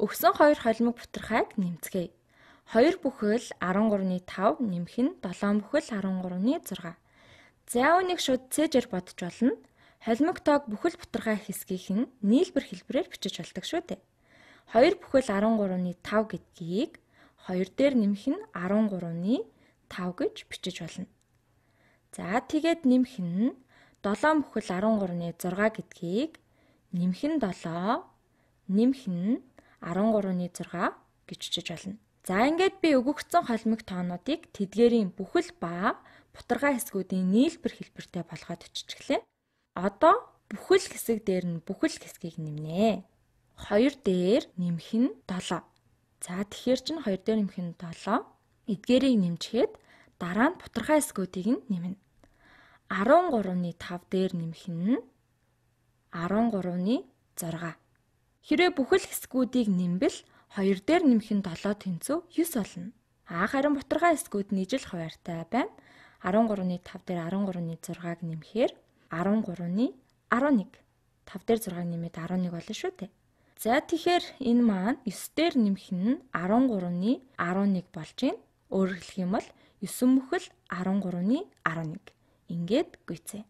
Өгсөн хоёр холимог бутрахайг нэмцгээе. 2 бүхэл 13.5 нэмэх нь 7 бүхэл 13.6. За үнийг шууд цэжэр бодож болно. Холимог тоог бүхэл бутрахай хэсгийнх нь нийлбэр хэлбэрээр бичиж болдог шүү дээ. 2 бүхэл 13.5 гэдгийг 2 дээр нэмэх нь 13.5 гэж бичиж болно. За тэгээд нэмэх нь 7 бүхэл 13.6 гэдгийг нэмэх нь 7 нэмэх нь 13.6 гэж чиж болно. За ингээд би өгөгдсөн холимог тоонуудыг тэдгэрийн бүхэл ба бутаргай хэсгүүдийн нийлбэр хэлбэртэй болгоод өччихлээ. Одоо бүхэл хэсэг дээр нь бүхэл хэсгийг нэмнэ. 2 дээр нэмэх нь 7. За тэгэхээр чинь 2 дээр нэмэх нь 7. Эдгээрийг нэмчихэд дараа нь бутархай эсгүүдийг нь нэмнэ. 13.5 дээр нэмэх нь 13.6. Хэрвээ бүхэл хэсгүүдийг нэмбэл 2 дээр нэмэх нь 7 тэнцүү 9 болно. А харин бутаргай хэсгүүд нийжил хуваартай байна. 13-ны 5 дээр 13-ны 6-ыг нэмэхээр 13-ны 11. 5 дээр 6-ыг нэмээд 11 болно шүү дээ. За тэгэхээр энэ маань 9 дээр нэмэх нь 13-ны 11 болж байна. Өөрөөр хэлэх юм бол 9 мөхөл 13-ны 11. Ингээд гүйцээ.